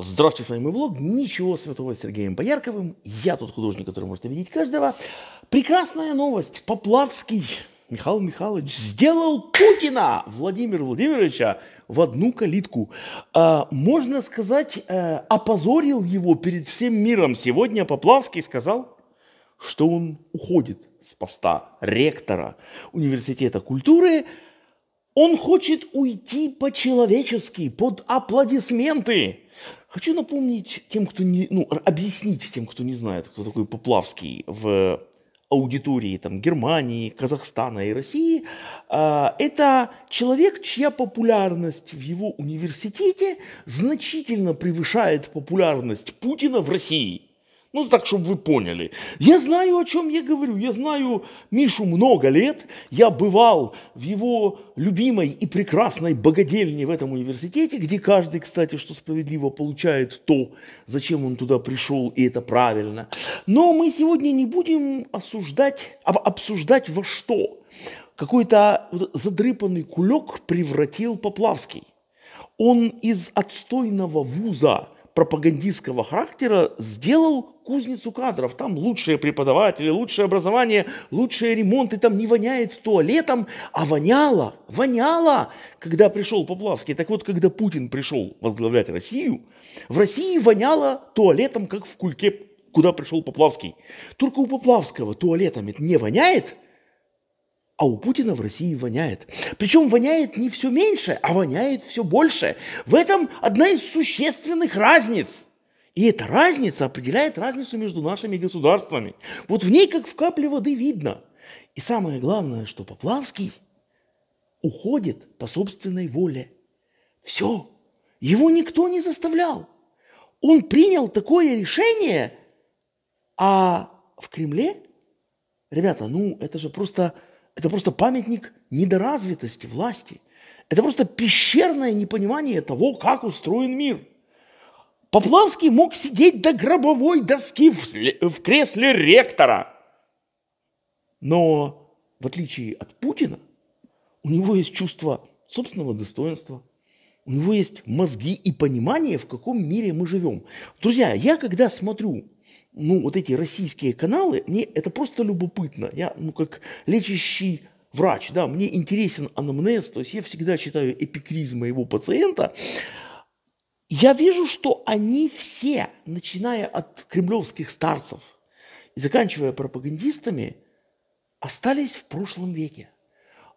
Здравствуйте, с вами влог. Ничего святого с Сергеем Боярковым. Я тот художник, который может видеть каждого. Прекрасная новость. Поплавский Михаил Михайлович сделал Путина Владимира Владимировича в одну калитку. А, можно сказать, а, опозорил его перед всем миром. Сегодня Поплавский сказал, что он уходит с поста ректора университета культуры. Он хочет уйти по-человечески, под аплодисменты. Хочу напомнить тем, кто не, ну, объяснить тем, кто не знает, кто такой Поплавский в аудитории там, Германии, Казахстана и России, а, это человек, чья популярность в его университете значительно превышает популярность Путина в России. Ну, так, чтобы вы поняли. Я знаю, о чем я говорю. Я знаю Мишу много лет. Я бывал в его любимой и прекрасной богадельне в этом университете, где каждый, кстати, что справедливо, получает то, зачем он туда пришел, и это правильно. Но мы сегодня не будем осуждать, обсуждать во что. Какой-то задрыпанный кулек превратил Поплавский. Он из отстойного вуза, пропагандистского характера сделал кузницу кадров. Там лучшие преподаватели, лучшее образование, лучшие ремонты. Там не воняет туалетом, а воняло, воняло, когда пришел Поплавский. Так вот, когда Путин пришел возглавлять Россию, в России воняло туалетом, как в кульке, куда пришел Поплавский. Только у Поплавского туалетом это не воняет – а у Путина в России воняет. Причем воняет не все меньше, а воняет все больше. В этом одна из существенных разниц. И эта разница определяет разницу между нашими государствами. Вот в ней как в капле воды видно. И самое главное, что Поплавский уходит по собственной воле. Все. Его никто не заставлял. Он принял такое решение, а в Кремле, ребята, ну это же просто это просто памятник недоразвитости власти. Это просто пещерное непонимание того, как устроен мир. Поплавский мог сидеть до гробовой доски в, в кресле ректора. Но в отличие от Путина, у него есть чувство собственного достоинства, у него есть мозги и понимание, в каком мире мы живем. Друзья, я когда смотрю ну, вот эти российские каналы, мне это просто любопытно. Я, ну, как лечащий врач, да, мне интересен анамнез, то есть я всегда читаю эпикриз моего пациента. Я вижу, что они все, начиная от кремлевских старцев и заканчивая пропагандистами, остались в прошлом веке.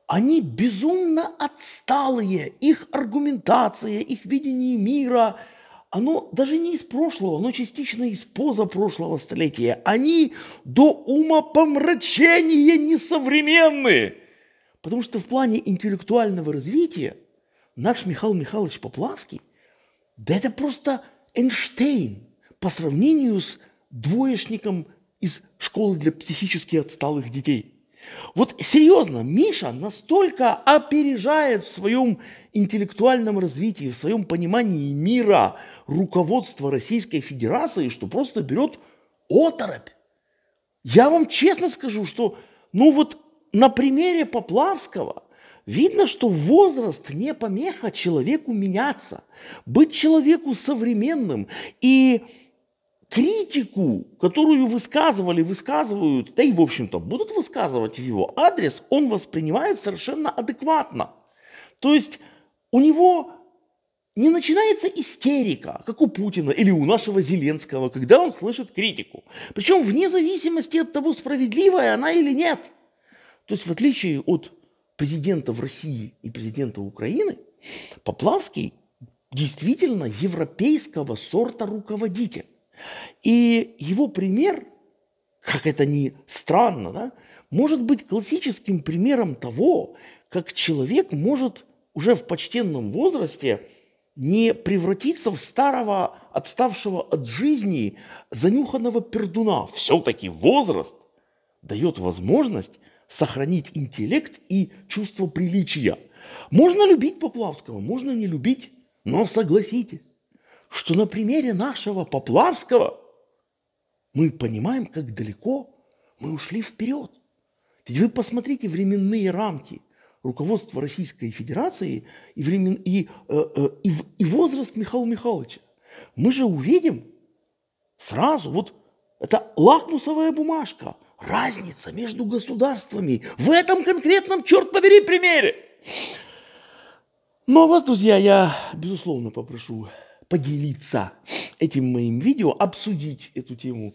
Они безумно отсталые, их аргументация, их видение мира – оно даже не из прошлого, оно частично из позапрошлого столетия. Они до ума помрачения несовременны. Потому что в плане интеллектуального развития наш Михаил Михайлович Поплавский, да это просто Эйнштейн по сравнению с двоечником из школы для психически отсталых детей – вот серьезно, Миша настолько опережает в своем интеллектуальном развитии, в своем понимании мира руководство Российской Федерации, что просто берет оторопь. Я вам честно скажу, что, ну вот на примере Поплавского видно, что возраст не помеха человеку меняться, быть человеку современным и критику, которую высказывали, высказывают, да и, в общем-то, будут высказывать в его адрес, он воспринимает совершенно адекватно. То есть у него не начинается истерика, как у Путина или у нашего Зеленского, когда он слышит критику. Причем вне зависимости от того, справедливая она или нет. То есть в отличие от президента в России и президента Украины, Поплавский действительно европейского сорта руководитель. И его пример, как это ни странно, да, может быть классическим примером того, как человек может уже в почтенном возрасте не превратиться в старого, отставшего от жизни, занюханного пердуна. Все-таки возраст дает возможность сохранить интеллект и чувство приличия. Можно любить Поплавского, можно не любить, но согласитесь, что на примере нашего Поплавского мы понимаем, как далеко мы ушли вперед. Ведь вы посмотрите временные рамки руководства Российской Федерации и, времен, и, э, э, и, и возраст Михаила Михайловича. Мы же увидим сразу, вот это лакмусовая бумажка, разница между государствами в этом конкретном, черт побери, примере. Ну а вас, друзья, я, безусловно, попрошу поделиться этим моим видео, обсудить эту тему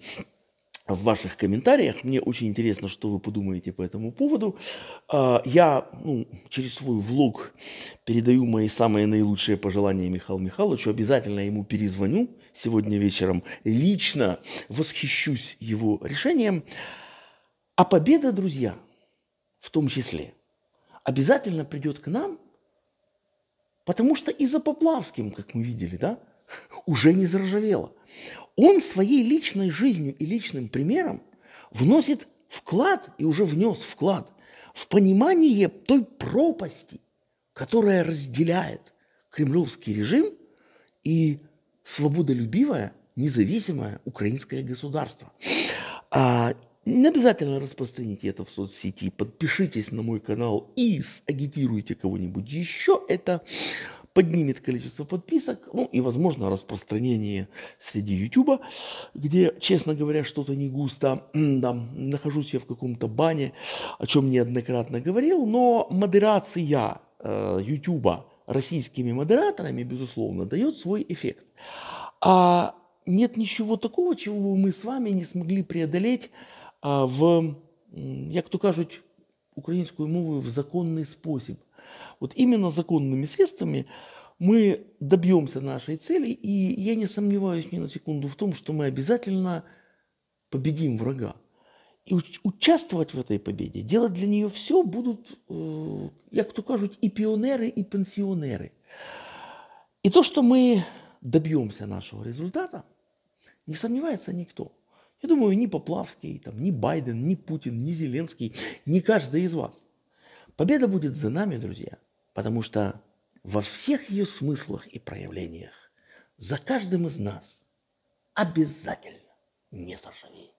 в ваших комментариях. Мне очень интересно, что вы подумаете по этому поводу. А, я ну, через свой влог передаю мои самые наилучшие пожелания Михаилу Михайловичу. Обязательно ему перезвоню сегодня вечером. Лично восхищусь его решением. А победа, друзья, в том числе, обязательно придет к нам – Потому что и за Поплавским, как мы видели, да, уже не заржавело. Он своей личной жизнью и личным примером вносит вклад и уже внес вклад в понимание той пропасти, которая разделяет кремлевский режим и свободолюбивое, независимое украинское государство. А, не обязательно распространите это в соцсети. Подпишитесь на мой канал и агитируйте кого-нибудь еще. Это поднимет количество подписок, ну и, возможно, распространение среди YouTube, где, честно говоря, что-то не густо. Да, нахожусь я в каком-то бане, о чем неоднократно говорил, но модерация э, YouTube российскими модераторами, безусловно, дает свой эффект. А нет ничего такого, чего бы мы с вами не смогли преодолеть а, в, як то кажуть, українською мовою в законний спосіб. Вот именно законными средствами мы добьемся нашей цели, и я не сомневаюсь ни на секунду в том, что мы обязательно победим врага. И участвовать в этой победе, делать для нее все будут, э, як то кажуть, и пионеры, и пенсионеры. И то, что мы добьемся нашего результата, не сомневается никто. Я думаю, ни Поплавский, там, ни Байден, ни Путин, ни Зеленский, ни каждый из вас. Победа будет за нами, друзья, потому что во всех ее смыслах и проявлениях за каждым из нас обязательно не сожалеет.